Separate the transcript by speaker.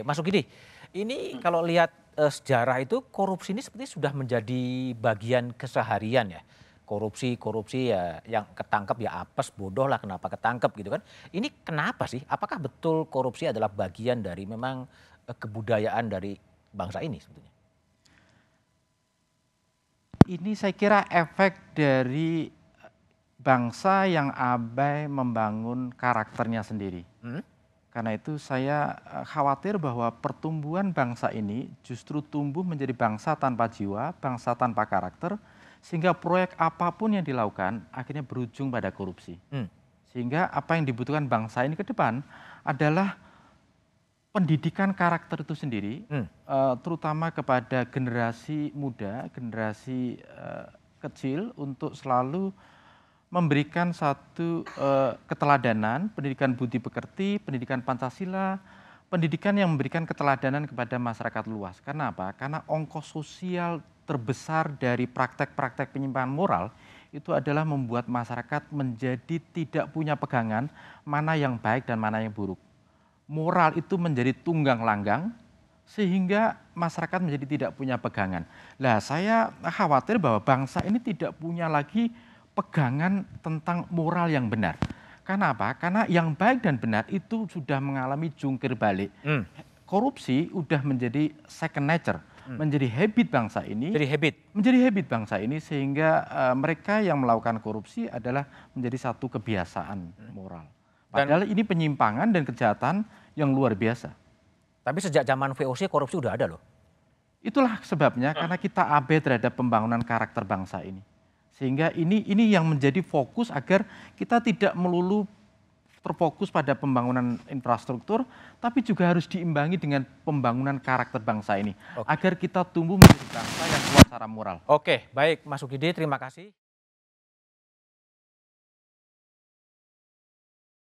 Speaker 1: Mas Ugidi, ini hmm. kalau lihat e, sejarah itu korupsi ini seperti sudah menjadi bagian keseharian ya. Korupsi, korupsi ya yang ketangkep ya apes, bodoh lah kenapa ketangkep gitu kan. Ini kenapa sih? Apakah betul korupsi adalah bagian dari memang e, kebudayaan dari bangsa ini sebetulnya?
Speaker 2: Ini saya kira efek dari eh, bangsa yang abai membangun karakternya sendiri. Hmm? Karena itu saya eh, khawatir bahwa pertumbuhan bangsa ini justru tumbuh menjadi bangsa tanpa jiwa, bangsa tanpa karakter, sehingga proyek apapun yang dilakukan akhirnya berujung pada korupsi. Hmm. Sehingga apa yang dibutuhkan bangsa ini ke depan adalah pendidikan karakter itu sendiri, hmm. Eh, terutama kepada generasi muda, generasi eh, kecil untuk selalu memberikan satu uh, keteladanan, pendidikan budi pekerti, pendidikan Pancasila, pendidikan yang memberikan keteladanan kepada masyarakat luas. Karena apa? Karena ongkos sosial terbesar dari praktek-praktek penyimpangan moral itu adalah membuat masyarakat menjadi tidak punya pegangan mana yang baik dan mana yang buruk. Moral itu menjadi tunggang langgang sehingga masyarakat menjadi tidak punya pegangan. Nah, saya khawatir bahwa bangsa ini tidak punya lagi pegangan tentang moral yang benar. Karena apa? Karena yang baik dan benar itu sudah mengalami jungkir balik. Hmm. Korupsi sudah menjadi second nature, hmm. menjadi habit bangsa ini. Jadi habit. Menjadi habit bangsa ini sehingga uh, mereka yang melakukan korupsi adalah menjadi satu kebiasaan hmm. moral. Padahal ini penyimpangan dan kejahatan yang luar biasa. Tapi sejak zaman VOC korupsi sudah ada loh. Itulah sebabnya hmm. karena kita abe terhadap pembangunan karakter bangsa ini. Sehingga ini ini yang menjadi fokus agar kita tidak melulu terfokus pada pembangunan infrastruktur, tapi juga harus diimbangi dengan pembangunan karakter bangsa ini, okay. agar kita tumbuh menjadi bangsa yang kuat secara moral. Oke, baik Mas Ugede, terima kasih.